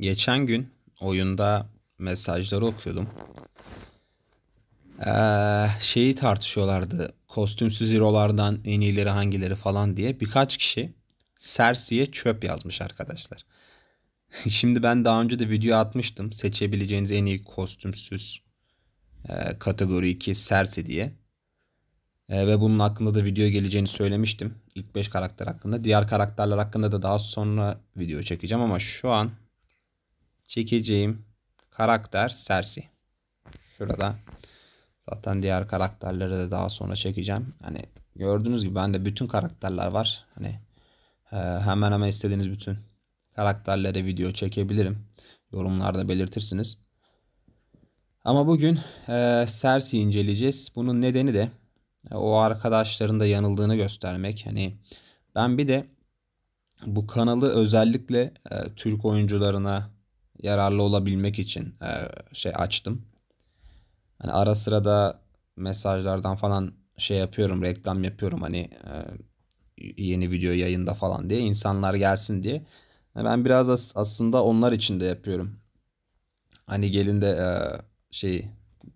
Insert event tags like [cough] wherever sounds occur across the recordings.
Geçen gün oyunda mesajları okuyordum. Ee, şeyi tartışıyorlardı. Kostümsüz hero'lardan en iyileri hangileri falan diye. Birkaç kişi sersiye çöp yazmış arkadaşlar. [laughs] Şimdi ben daha önce de video atmıştım. Seçebileceğiniz en iyi kostümsüz e, kategori 2 sersi diye. E, ve bunun hakkında da video geleceğini söylemiştim. İlk 5 karakter hakkında. Diğer karakterler hakkında da daha sonra video çekeceğim ama şu an çekeceğim karakter Sersi. Şurada. Zaten diğer karakterleri de daha sonra çekeceğim. Hani gördüğünüz gibi bende bütün karakterler var. Hani e, hemen hemen istediğiniz bütün karakterlere video çekebilirim. Yorumlarda belirtirsiniz. Ama bugün e, Sersi inceleyeceğiz. Bunun nedeni de e, o arkadaşların da yanıldığını göstermek. Hani ben bir de bu kanalı özellikle e, Türk oyuncularına yararlı olabilmek için e, şey açtım. Hani ara sıra da mesajlardan falan şey yapıyorum, reklam yapıyorum hani e, yeni video yayında falan diye insanlar gelsin diye. Yani e, ben biraz as- aslında onlar için de yapıyorum. Hani gelin de e, şey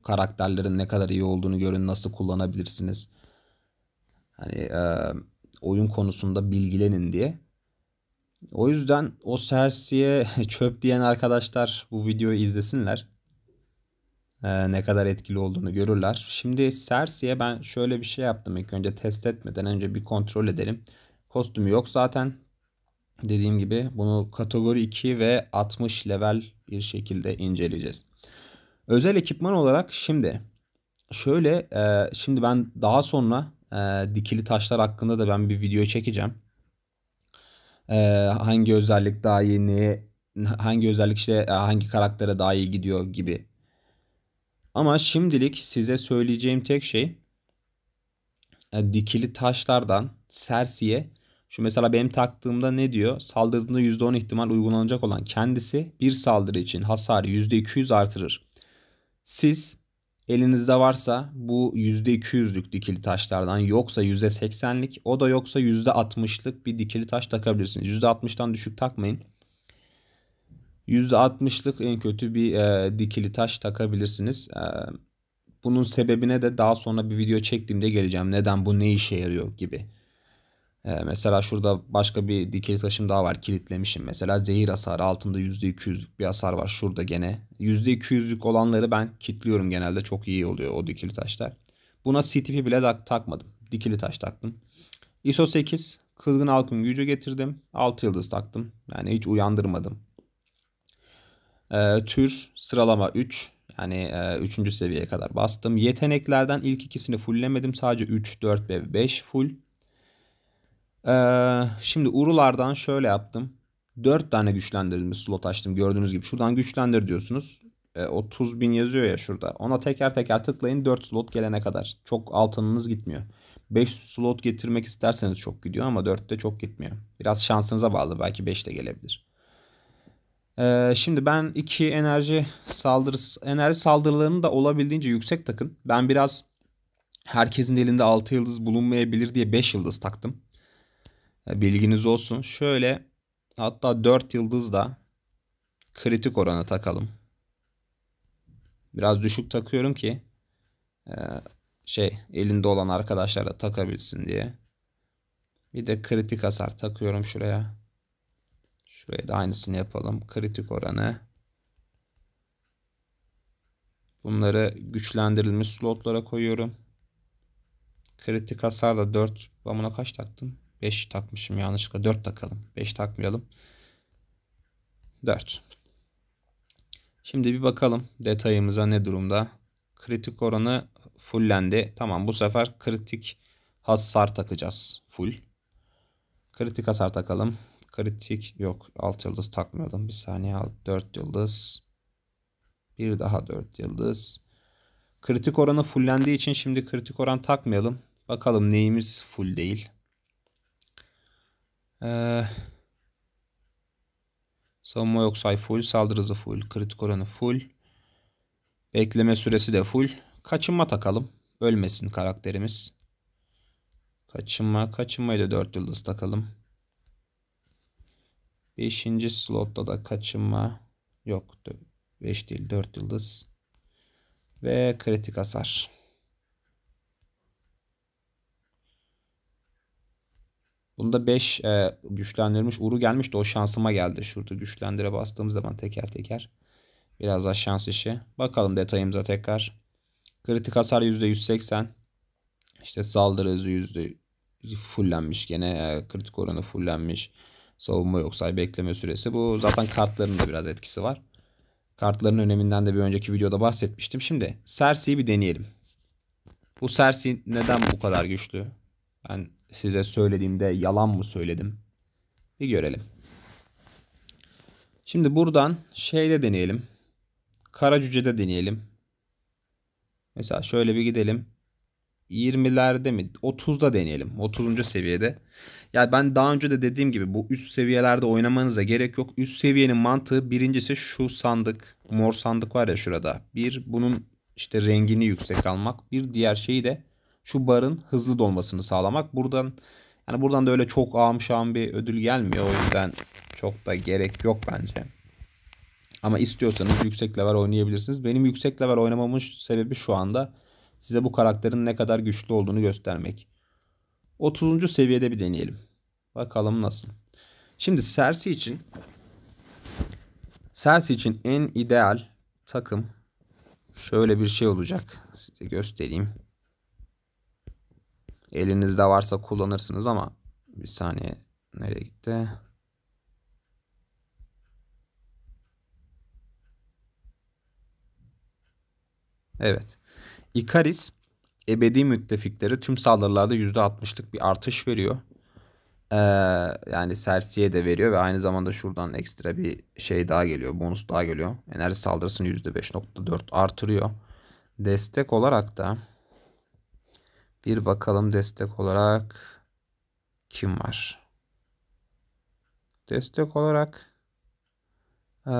karakterlerin ne kadar iyi olduğunu görün, nasıl kullanabilirsiniz. Hani e, oyun konusunda bilgilenin diye. O yüzden o Sersiye [laughs] çöp diyen arkadaşlar bu videoyu izlesinler. Ee, ne kadar etkili olduğunu görürler. Şimdi Sersiye ben şöyle bir şey yaptım ilk önce test etmeden önce bir kontrol edelim. Kostümü yok zaten. Dediğim gibi bunu kategori 2 ve 60 level bir şekilde inceleyeceğiz. Özel ekipman olarak şimdi şöyle e, şimdi ben daha sonra e, dikili taşlar hakkında da ben bir video çekeceğim. Ee, hangi özellik daha yeni, hangi özellik işte e, hangi karaktere daha iyi gidiyor gibi. Ama şimdilik size söyleyeceğim tek şey e, dikili taşlardan sersiye şu mesela benim taktığımda ne diyor? Saldırdığında %10 ihtimal uygulanacak olan kendisi bir saldırı için hasarı %200 artırır. Siz Elinizde varsa bu %200'lük dikili taşlardan yoksa %80'lik o da yoksa %60'lık bir dikili taş takabilirsiniz. %60'tan düşük takmayın. %60'lık en kötü bir e, dikili taş takabilirsiniz. E, bunun sebebine de daha sonra bir video çektiğimde geleceğim. Neden bu ne işe yarıyor gibi. Ee, mesela şurada başka bir dikey taşım daha var kilitlemişim. Mesela zehir hasarı altında %200'lük bir hasar var şurada gene. %200'lük olanları ben kilitliyorum genelde çok iyi oluyor o dikili taşlar. Buna CTP bile tak takmadım. Dikili taş taktım. ISO 8 kızgın halkın gücü getirdim. 6 yıldız taktım. Yani hiç uyandırmadım. Ee, tür sıralama 3. Yani 3. E, seviyeye kadar bastım. Yeteneklerden ilk ikisini fulllemedim. Sadece 3, 4 ve 5 full. Ee, şimdi urulardan şöyle yaptım. 4 tane güçlendirilmiş slot açtım gördüğünüz gibi. Şuradan güçlendir diyorsunuz. E, 30 bin yazıyor ya şurada. Ona teker teker tıklayın 4 slot gelene kadar. Çok altınınız gitmiyor. 5 slot getirmek isterseniz çok gidiyor ama de çok gitmiyor. Biraz şansınıza bağlı belki 5 de gelebilir. Ee, şimdi ben iki enerji saldırısı enerji saldırılarını da olabildiğince yüksek takın. Ben biraz herkesin elinde 6 yıldız bulunmayabilir diye 5 yıldız taktım. Bilginiz olsun. Şöyle hatta 4 yıldız da kritik orana takalım. Biraz düşük takıyorum ki e, şey elinde olan arkadaşlar da takabilsin diye. Bir de kritik hasar takıyorum şuraya. Şuraya da aynısını yapalım. Kritik oranı. Bunları güçlendirilmiş slotlara koyuyorum. Kritik hasar da 4. Ben buna kaç taktım? 5 takmışım yanlışlıkla 4 takalım. 5 takmayalım. 4. Şimdi bir bakalım detayımıza ne durumda. Kritik oranı fullendi. Tamam bu sefer kritik hasar takacağız. Full. Kritik hasar takalım. Kritik yok. 6 yıldız takmayalım. Bir saniye 4 yıldız. Bir daha 4 yıldız. Kritik oranı fullendiği için şimdi kritik oran takmayalım. Bakalım neyimiz full değil. Ee, savunma yok say full. Saldırı hızı full. Kritik oranı full. Bekleme süresi de full. Kaçınma takalım. Ölmesin karakterimiz. Kaçınma. Kaçınmayı da 4 yıldız takalım. 5. slotta da kaçınma yok. 5 değil 4 yıldız. Ve kritik hasar. Bunda 5 e, güçlendirilmiş uru gelmişti. O şansıma geldi. Şurada güçlendire bastığımız zaman teker teker. Biraz daha şans işi. Bakalım detayımıza tekrar. Kritik hasar %180. İşte saldırı yüzde %100 fullenmiş. Gene e, kritik oranı fullenmiş. Savunma yok say bekleme süresi. Bu zaten kartların da biraz etkisi var. Kartların öneminden de bir önceki videoda bahsetmiştim. Şimdi Cersei'yi bir deneyelim. Bu sersi neden bu kadar güçlü? Ben size söylediğimde yalan mı söyledim? Bir görelim. Şimdi buradan şeyde deneyelim. Kara Karacüce'de deneyelim. Mesela şöyle bir gidelim. 20'lerde mi? 30'da deneyelim. 30. seviyede. Yani ben daha önce de dediğim gibi bu üst seviyelerde oynamanıza gerek yok. Üst seviyenin mantığı birincisi şu sandık. Mor sandık var ya şurada. Bir bunun işte rengini yüksek almak. Bir diğer şeyi de şu barın hızlı dolmasını sağlamak. Buradan yani buradan da öyle çok ağım şağım bir ödül gelmiyor. O yüzden çok da gerek yok bence. Ama istiyorsanız yüksek level oynayabilirsiniz. Benim yüksek level oynamamın sebebi şu anda size bu karakterin ne kadar güçlü olduğunu göstermek. 30. seviyede bir deneyelim. Bakalım nasıl. Şimdi Sersi için Sersi için en ideal takım şöyle bir şey olacak. Size göstereyim. Elinizde varsa kullanırsınız ama bir saniye nereye gitti? Evet. Icaris ebedi müttefikleri tüm saldırılarda %60'lık bir artış veriyor. Ee, yani sersiye de veriyor ve aynı zamanda şuradan ekstra bir şey daha geliyor. Bonus daha geliyor. Enerji saldırısını %5.4 artırıyor. Destek olarak da bir bakalım destek olarak kim var? Destek olarak ee,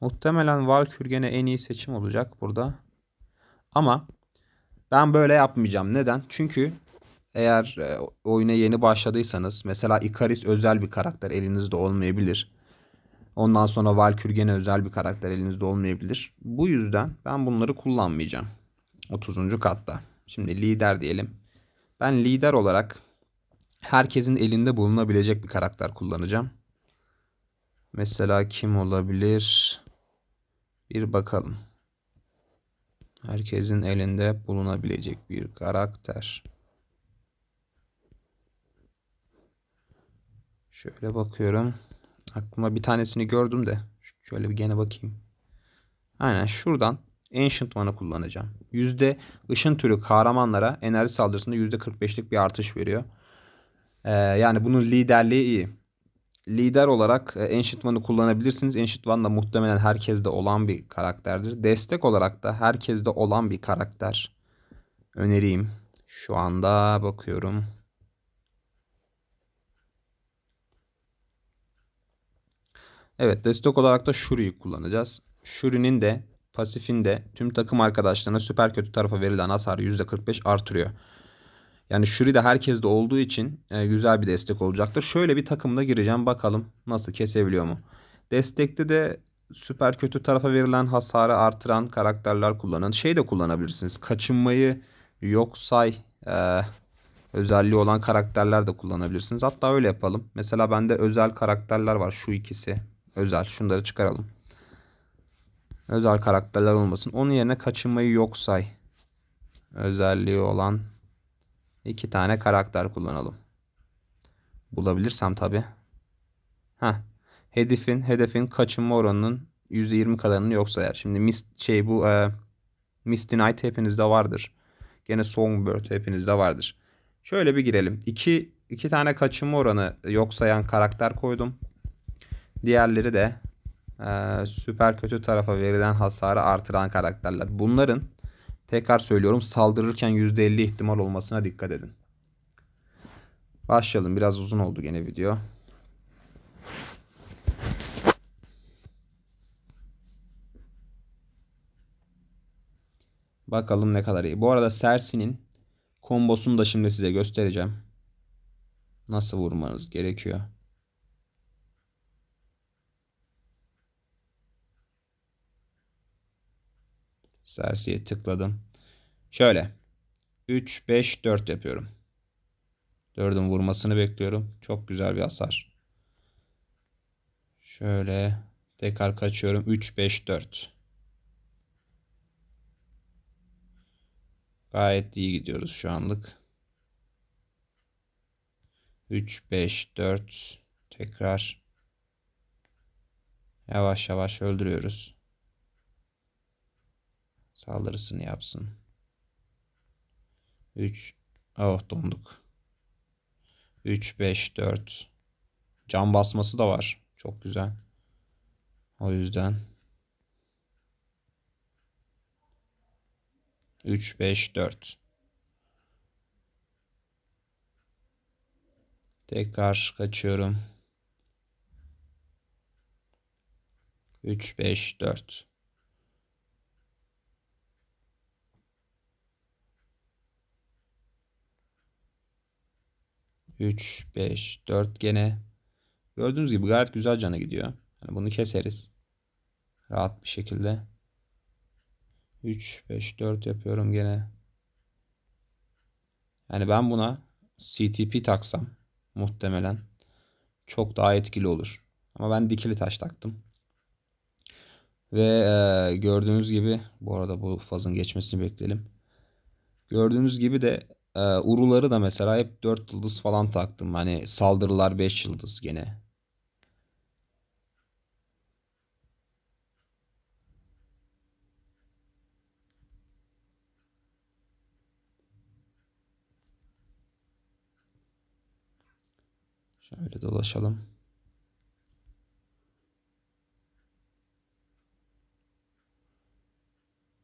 muhtemelen Valkürgen'e en iyi seçim olacak burada. Ama ben böyle yapmayacağım. Neden? Çünkü eğer e, oyuna yeni başladıysanız mesela Ikaris özel bir karakter elinizde olmayabilir. Ondan sonra Valkürgen'e özel bir karakter elinizde olmayabilir. Bu yüzden ben bunları kullanmayacağım. 30. katta. Şimdi lider diyelim. Ben lider olarak herkesin elinde bulunabilecek bir karakter kullanacağım. Mesela kim olabilir? Bir bakalım. Herkesin elinde bulunabilecek bir karakter. Şöyle bakıyorum. Aklıma bir tanesini gördüm de. Şöyle bir gene bakayım. Aynen şuradan Ancient Man'ı kullanacağım. Yüzde ışın türü kahramanlara enerji saldırısında yüzde %45'lik bir artış veriyor. Ee, yani bunun liderliği iyi. Lider olarak e, Ancient One'ı kullanabilirsiniz. Ancient One da muhtemelen herkeste olan bir karakterdir. Destek olarak da herkeste olan bir karakter öneriyim. Şu anda bakıyorum. Evet destek olarak da Shuri'yi kullanacağız. Shuri'nin de pasifinde tüm takım arkadaşlarına süper kötü tarafa verilen hasarı %45 artırıyor. Yani Shuri de herkes de olduğu için e, güzel bir destek olacaktır. Şöyle bir takımda gireceğim bakalım nasıl kesebiliyor mu. Destekte de süper kötü tarafa verilen hasarı artıran karakterler kullanın. Şey de kullanabilirsiniz. Kaçınmayı yok say e, özelliği olan karakterler de kullanabilirsiniz. Hatta öyle yapalım. Mesela bende özel karakterler var şu ikisi. Özel şunları çıkaralım özel karakterler olmasın. Onun yerine kaçınmayı yok say özelliği olan iki tane karakter kullanalım. Bulabilirsem tabi. Ha, hedefin hedefin kaçınma oranının %20 kadarını yok sayar. Şimdi mis, şey bu e, Misty Knight hepinizde vardır. Gene Songbird hepinizde vardır. Şöyle bir girelim. İki, iki tane kaçınma oranı yok sayan karakter koydum. Diğerleri de e, süper kötü tarafa verilen hasarı artıran karakterler. Bunların tekrar söylüyorum saldırırken %50 ihtimal olmasına dikkat edin. Başlayalım. Biraz uzun oldu gene video. Bakalım ne kadar iyi. Bu arada Sersi'nin kombosunu da şimdi size göstereceğim. Nasıl vurmanız gerekiyor. Sersiye tıkladım. Şöyle. 3, 5, 4 yapıyorum. 4'ün vurmasını bekliyorum. Çok güzel bir hasar. Şöyle. Tekrar kaçıyorum. 3, 5, 4. Gayet iyi gidiyoruz şu anlık. 3, 5, 4. Tekrar. Yavaş yavaş öldürüyoruz. Saldırısını yapsın. 3. Oh donduk. 3, 5, 4. Cam basması da var. Çok güzel. O yüzden. 3, 5, 4. Tekrar kaçıyorum. 3, 5, 4. 3, 5, 4 gene. Gördüğünüz gibi gayet güzel cana gidiyor. Yani bunu keseriz. Rahat bir şekilde. 3, 5, 4 yapıyorum gene. Yani ben buna CTP taksam muhtemelen çok daha etkili olur. Ama ben dikili taş taktım. Ve e, gördüğünüz gibi bu arada bu fazın geçmesini bekleyelim. Gördüğünüz gibi de e, Uruları da mesela hep 4 yıldız falan taktım. Hani saldırılar 5 yıldız gene. Şöyle dolaşalım.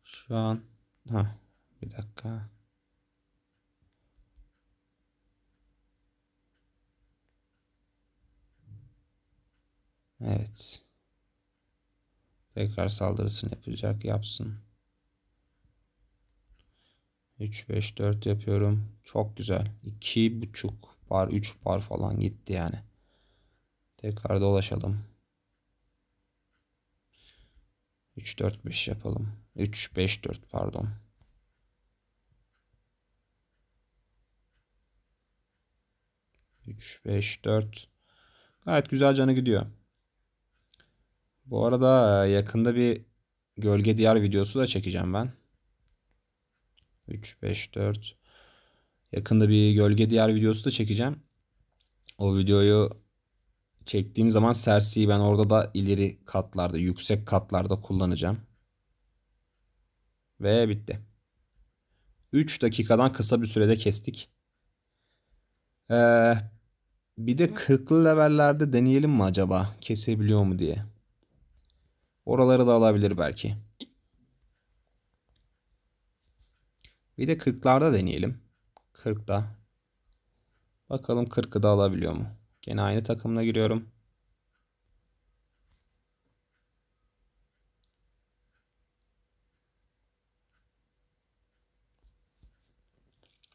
Şu an ha bir dakika. Evet. Tekrar saldırısını yapacak. Yapsın. 3, 5, 4 yapıyorum. Çok güzel. 2,5 bar, 3 bar falan gitti yani. Tekrar dolaşalım. 3, 4, 5 yapalım. 3, 5, 4 pardon. Üç, beş, dört. Gayet güzel canı gidiyor. Bu arada yakında bir gölge diyar videosu da çekeceğim ben. 3, 5, 4. Yakında bir gölge diyar videosu da çekeceğim. O videoyu çektiğim zaman Sersi'yi ben orada da ileri katlarda, yüksek katlarda kullanacağım. Ve bitti. 3 dakikadan kısa bir sürede kestik. Ee, bir de 40'lı levellerde deneyelim mi acaba? Kesebiliyor mu diye. Oraları da alabilir belki. Bir de 40'larda deneyelim. 40'da. Bakalım 40'ı da alabiliyor mu? Gene aynı takımla giriyorum.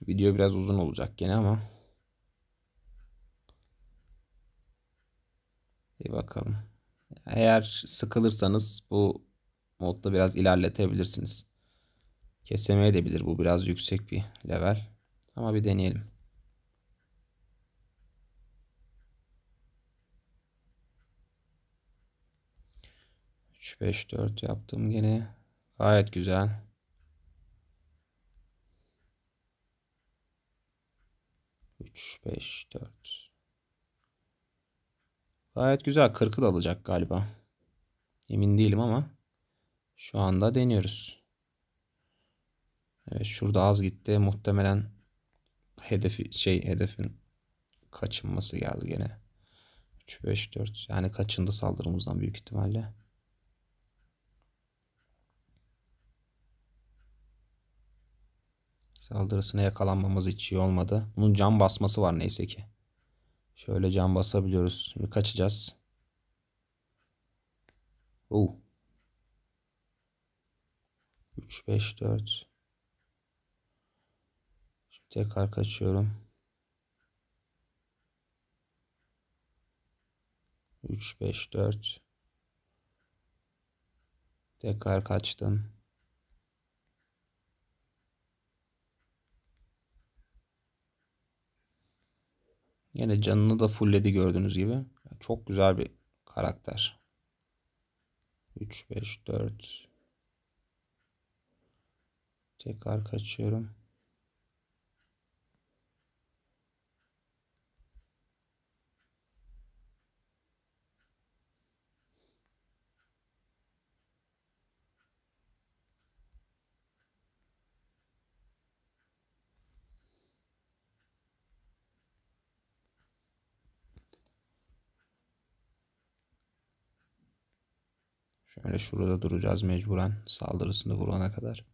Video biraz uzun olacak gene ama. İyi bakalım. Eğer sıkılırsanız bu modda biraz ilerletebilirsiniz. Keseme edebilir bu biraz yüksek bir level. Ama bir deneyelim. Üç beş dört yaptım gene. Gayet güzel. Üç beş dört. Gayet güzel. 40'ı da alacak galiba. Emin değilim ama şu anda deniyoruz. Evet şurada az gitti. Muhtemelen hedefi şey hedefin kaçınması geldi gene. 3 5 4 yani kaçındı saldırımızdan büyük ihtimalle. Saldırısına yakalanmamız hiç iyi olmadı. Bunun cam basması var neyse ki. Şöyle cam basabiliyoruz. Şimdi kaçacağız. Oo. 3, 5, 4. Şimdi tekrar kaçıyorum. 3, 5, 4. Tekrar kaçtım. Yine canını da fullledi gördüğünüz gibi. Çok güzel bir karakter. 3, 5, 4. Tekrar kaçıyorum. öyle şurada duracağız mecburen saldırısını vurana kadar.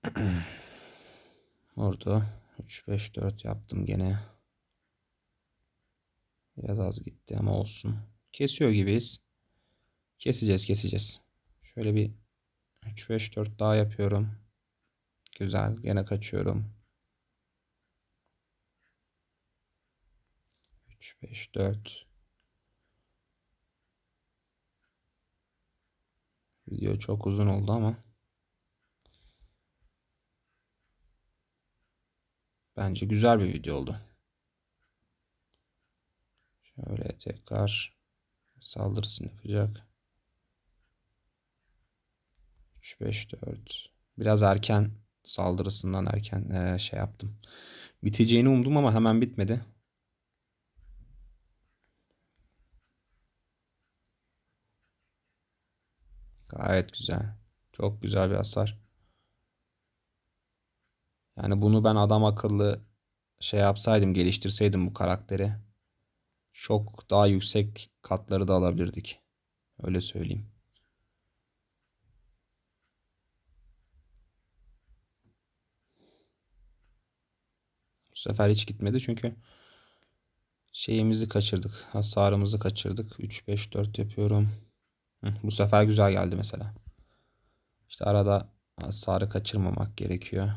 [clears throat] Orada 3-5-4 yaptım gene. Biraz az gitti ama olsun. Kesiyor gibiyiz. Keseceğiz keseceğiz. Şöyle bir 3-5-4 daha yapıyorum. Güzel. Gene kaçıyorum. 3-5-4 Video çok uzun oldu ama. Bence güzel bir video oldu. Şöyle tekrar saldırısını yapacak. 3 5 4 biraz erken saldırısından erken şey yaptım. Biteceğini umdum ama hemen bitmedi. Gayet güzel. Çok güzel bir hasar. Yani bunu ben adam akıllı şey yapsaydım, geliştirseydim bu karakteri. Çok daha yüksek katları da alabilirdik. Öyle söyleyeyim. Bu sefer hiç gitmedi çünkü şeyimizi kaçırdık. Hasarımızı kaçırdık. 3-5-4 yapıyorum bu sefer güzel geldi mesela. İşte arada sarı kaçırmamak gerekiyor.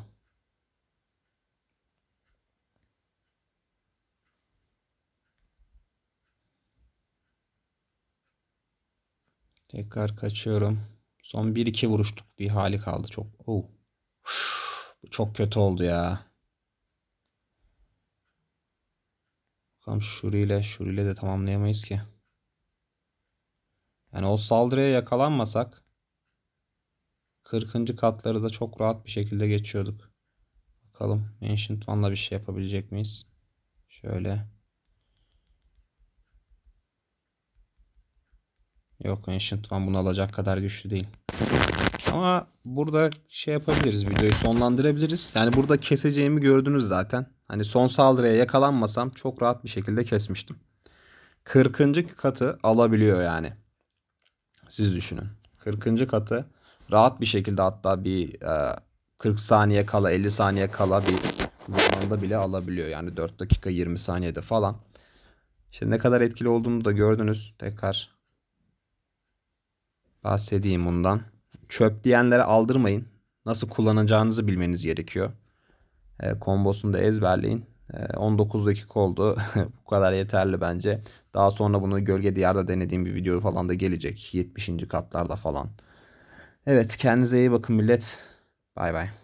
Tekrar kaçıyorum. Son 1-2 vuruştuk, bir hali kaldı. Çok oh. Uf, çok kötü oldu ya. Bakalım şuriyle şuriyle de tamamlayamayız ki. Yani o saldırıya yakalanmasak 40. katları da çok rahat bir şekilde geçiyorduk. Bakalım Ancient One'la bir şey yapabilecek miyiz? Şöyle. Yok Ancient One bunu alacak kadar güçlü değil. Ama burada şey yapabiliriz. Videoyu sonlandırabiliriz. Yani burada keseceğimi gördünüz zaten. Hani son saldırıya yakalanmasam çok rahat bir şekilde kesmiştim. 40. katı alabiliyor yani. Siz düşünün. 40. katı rahat bir şekilde hatta bir 40 e, saniye kala 50 saniye kala bir zamanda bile alabiliyor. Yani 4 dakika 20 saniyede falan. İşte ne kadar etkili olduğunu da gördünüz. Tekrar bahsedeyim bundan. Çöp diyenlere aldırmayın. Nasıl kullanacağınızı bilmeniz gerekiyor. E, kombosunu da ezberleyin. 19 ee, dakika oldu. [laughs] Bu kadar yeterli bence. Daha sonra bunu gölge diyarda denediğim bir video falan da gelecek. 70. katlarda falan. Evet kendinize iyi bakın millet. Bay bay.